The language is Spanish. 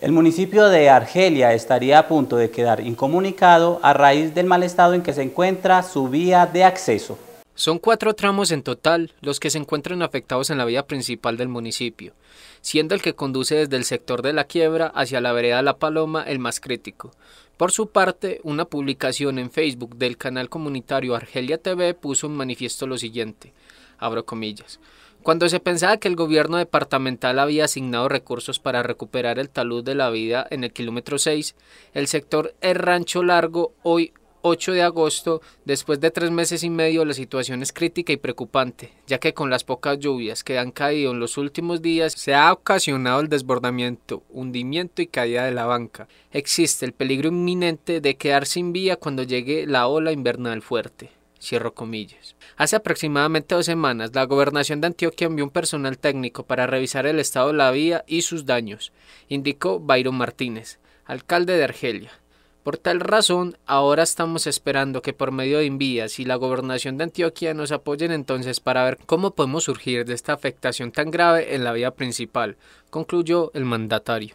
El municipio de Argelia estaría a punto de quedar incomunicado a raíz del mal estado en que se encuentra su vía de acceso. Son cuatro tramos en total los que se encuentran afectados en la vía principal del municipio, siendo el que conduce desde el sector de la quiebra hacia la vereda La Paloma el más crítico. Por su parte, una publicación en Facebook del canal comunitario Argelia TV puso en manifiesto lo siguiente, abro comillas, cuando se pensaba que el gobierno departamental había asignado recursos para recuperar el talud de la vida en el kilómetro 6, el sector El Rancho Largo hoy 8 de agosto, después de tres meses y medio, la situación es crítica y preocupante, ya que con las pocas lluvias que han caído en los últimos días se ha ocasionado el desbordamiento, hundimiento y caída de la banca. Existe el peligro inminente de quedar sin vía cuando llegue la ola invernal fuerte. Cierro comillas. Hace aproximadamente dos semanas, la gobernación de Antioquia envió un personal técnico para revisar el estado de la vía y sus daños, indicó Byron Martínez, alcalde de Argelia. Por tal razón, ahora estamos esperando que por medio de envías y la gobernación de Antioquia nos apoyen entonces para ver cómo podemos surgir de esta afectación tan grave en la vía principal, concluyó el mandatario.